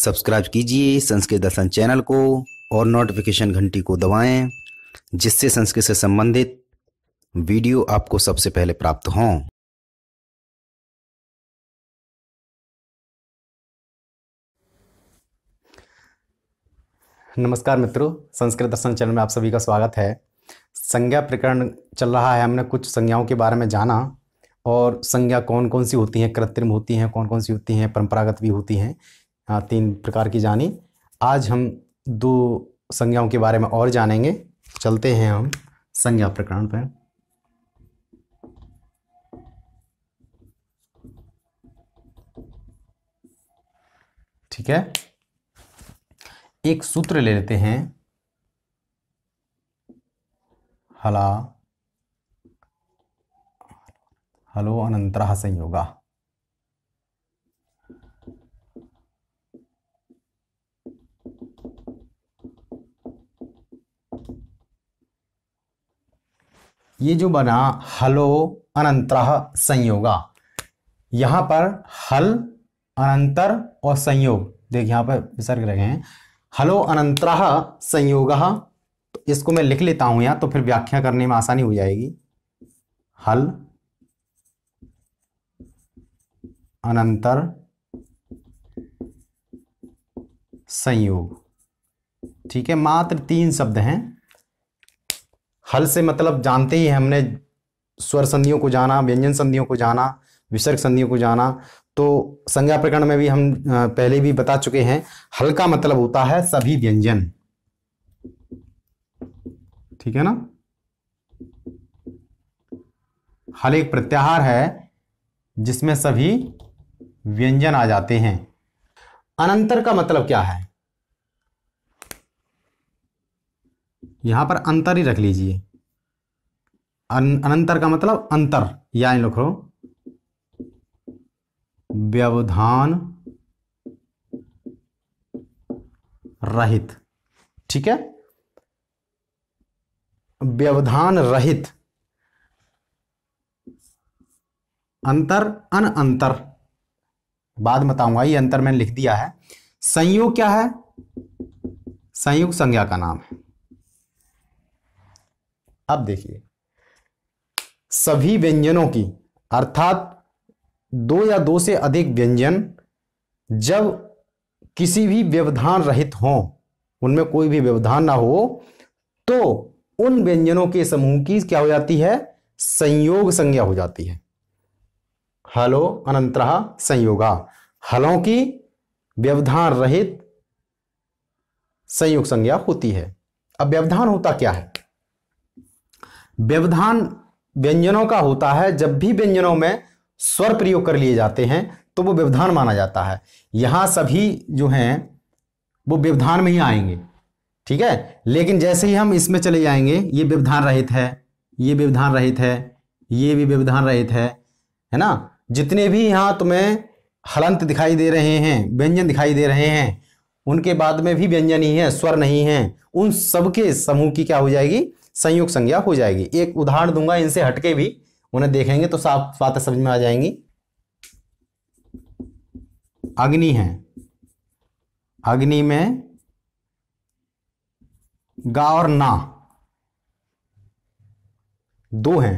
subscribe कीजिए संस्कृत दर्शन channel को और नोटिफिकेशन घंटी को दबाएं जिससे संस्कृत से संबंधित वीडियो आपको सबसे पहले प्राप्त हों नमस्कार मित्रों संस्कृत दर्शन चैनल में आप सभी का स्वागत है संज्ञा प्रकरण चल रहा है हमने कुछ संज्ञाओं के बारे में जाना और संज्ञा कौन कौन सी होती हैं कृत्रिम होती हैं कौन कौन सी होती हैं परंपरागत भी होती हैं हाँ, तीन प्रकार की जानी आज हम दो संज्ञाओं के बारे में और जानेंगे चलते हैं हम संज्ञा प्रकरण पर ठीक है एक सूत्र ले लेते हैं हला हलो अनंतरा संयोगा ये जो बना हलो अनंतर संयोगा यहां पर हल अनंतर और संयोग देख यहां पर विसर्ग रहे हैं हलो अनंतर संयोग तो इसको मैं लिख लेता हूं यहां तो फिर व्याख्या करने में आसानी हो जाएगी हल अनंतर संयोग ठीक है मात्र तीन शब्द हैं हल से मतलब जानते ही हमने स्वर संधियों को जाना व्यंजन संधियों को जाना विसर्ग संधियों को जाना तो संज्ञा प्रकरण में भी हम पहले भी बता चुके हैं हल का मतलब होता है सभी व्यंजन ठीक है ना हल एक प्रत्याहार है जिसमें सभी व्यंजन आ जाते हैं अनंतर का मतलब क्या है यहाँ पर अंतर ही रख लीजिए अनंतर का मतलब अंतर यानी लिखो व्यवधान रहित ठीक है व्यवधान रहित अंतर अन अंतर बाद बताऊंगा ये अंतर मैंने लिख दिया है संयोग क्या है संयुक्त संज्ञा का नाम है अब देखिए सभी व्यंजनों की अर्थात दो या दो से अधिक व्यंजन जब किसी भी व्यवधान रहित हों उनमें कोई भी व्यवधान ना हो तो उन व्यंजनों के समूह की क्या हो जाती है संयोग संज्ञा हो जाती है हलो अनंतरा संयोगा हलों की व्यवधान रहित संयोग संज्ञा होती है अब व्यवधान होता क्या है व्यवधान व्यंजनों का होता है जब भी व्यंजनों में स्वर प्रयोग कर लिए जाते हैं तो वो व्यवधान माना जाता है यहाँ सभी जो हैं वो व्यवधान में ही आएंगे ठीक है लेकिन जैसे ही हम इसमें चले जाएंगे ये व्यवधान रहित है ये व्यवधान रहित है ये भी व्यवधान रहित है है ना जितने भी यहाँ तुम्हें हलंत दिखाई दे रहे हैं व्यंजन दिखाई दे रहे हैं उनके बाद में भी व्यंजन ही है स्वर नहीं है उन सबके समूह की क्या हो जाएगी संयोग संज्ञा हो जाएगी एक उदाहरण दूंगा इनसे हटके भी उन्हें देखेंगे तो साफ बातें समझ में आ जाएंगी अग्नि है अग्नि में गा और ना दो हैं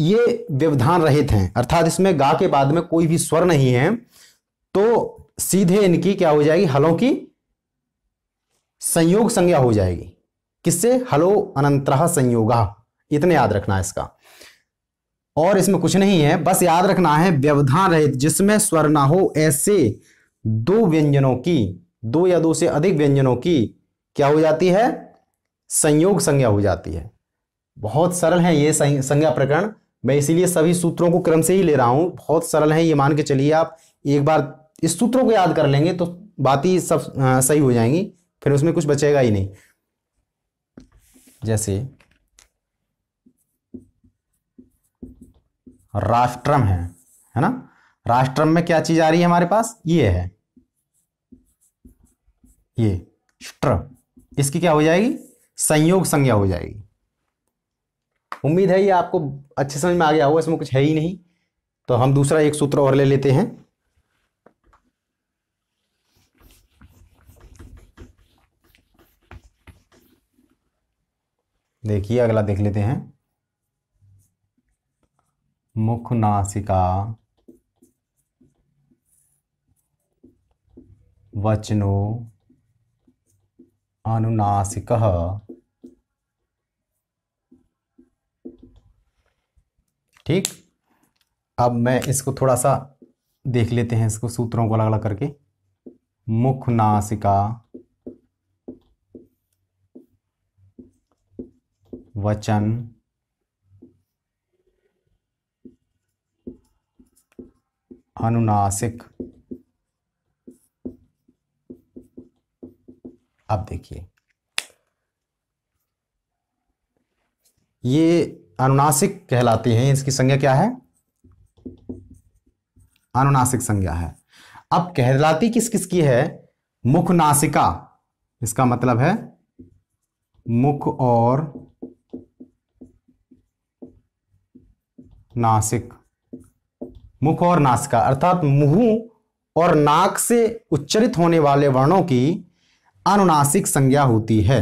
ये व्यवधान रहित हैं अर्थात इसमें गा के बाद में कोई भी स्वर नहीं है तो सीधे इनकी क्या हो जाएगी हलों की संयोग संज्ञा हो जाएगी किससे हलो अनंतरा संयोग इतने याद रखना है इसका और इसमें कुछ नहीं है बस याद रखना है व्यवधान रहित जिसमें स्वर ना हो ऐसे दो व्यंजनों की दो या दो से अधिक व्यंजनों की क्या हो जाती है संयोग संज्ञा हो जाती है बहुत सरल है ये संज्ञा प्रकरण मैं इसीलिए सभी सूत्रों को क्रम से ही ले रहा हूं बहुत सरल है ये मान के चलिए आप एक बार इस सूत्रों को याद कर लेंगे तो बात ही सब सही हो जाएंगी फिर उसमें कुछ बचेगा ही नहीं जैसे राष्ट्रम है है ना राष्ट्रम में क्या चीज आ रही है हमारे पास ये है ये स्ट्र इसकी क्या हो जाएगी संयोग संज्ञा हो जाएगी उम्मीद है ये आपको अच्छे समझ में आ गया होगा इसमें कुछ है ही नहीं तो हम दूसरा एक सूत्र और ले लेते हैं देखिए अगला देख लेते हैं मुख नासिका वचनो अनुनासिक ठीक अब मैं इसको थोड़ा सा देख लेते हैं इसको सूत्रों को अलग अलग करके मुख नासिका वचन अनुनासिक अब देखिए ये अनुनासिक कहलाते हैं इसकी संज्ञा क्या है अनुनासिक संज्ञा है अब कहलाती किस किस की है मुखनासिका इसका मतलब है मुख और नासिक मुख और नासिका अर्थात मुंह और नाक से उच्चरित होने वाले वर्णों की अनुनासिक संज्ञा होती है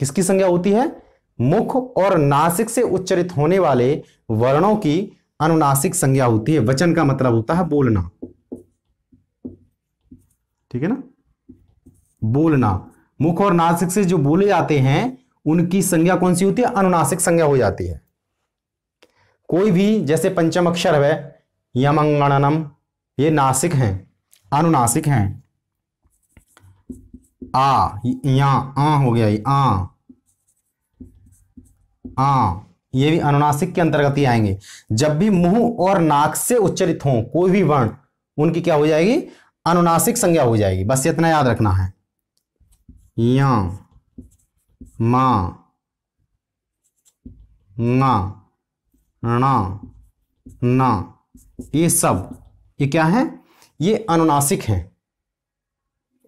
किसकी संज्ञा होती है मुख और नासिक से उच्चरित होने वाले वर्णों की अनुनासिक संज्ञा होती है वचन का मतलब होता है बोलना ठीक है ना बोलना मुख और नासिक से जो बोले जाते हैं उनकी संज्ञा कौन सी होती है अनुनासिक संज्ञा हो जाती है कोई भी जैसे पंचम अक्षर है यमंगणनम ये नासिक हैं अनुनासिक हैं आ या आ हो गया ये आ आ ये भी अनुनासिक के अंतर्गत ही आएंगे जब भी मुंह और नाक से उच्चरित हों कोई भी वर्ण उनकी क्या हो जाएगी अनुनासिक संज्ञा हो जाएगी बस इतना याद रखना है या मा ना ण न ये सब ये क्या है ये अनुनासिक हैं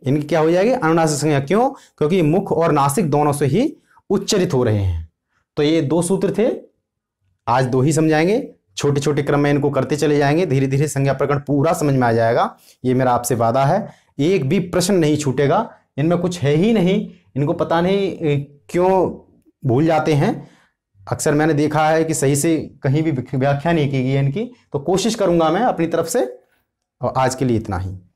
इनकी क्या हो जाएगी अनुनासिक संज्ञा क्यों क्योंकि मुख और नासिक दोनों से ही उच्चरित हो रहे हैं तो ये दो सूत्र थे आज दो ही समझाएंगे छोटे छोटे क्रम में इनको करते चले जाएंगे धीरे धीरे संज्ञा प्रकरण पूरा समझ में आ जाएगा ये मेरा आपसे वादा है एक भी प्रश्न नहीं छूटेगा इनमें कुछ है ही नहीं इनको पता नहीं क्यों भूल जाते हैं अक्सर मैंने देखा है कि सही से कहीं भी व्याख्या नहीं की गई है इनकी तो कोशिश करूंगा मैं अपनी तरफ से और आज के लिए इतना ही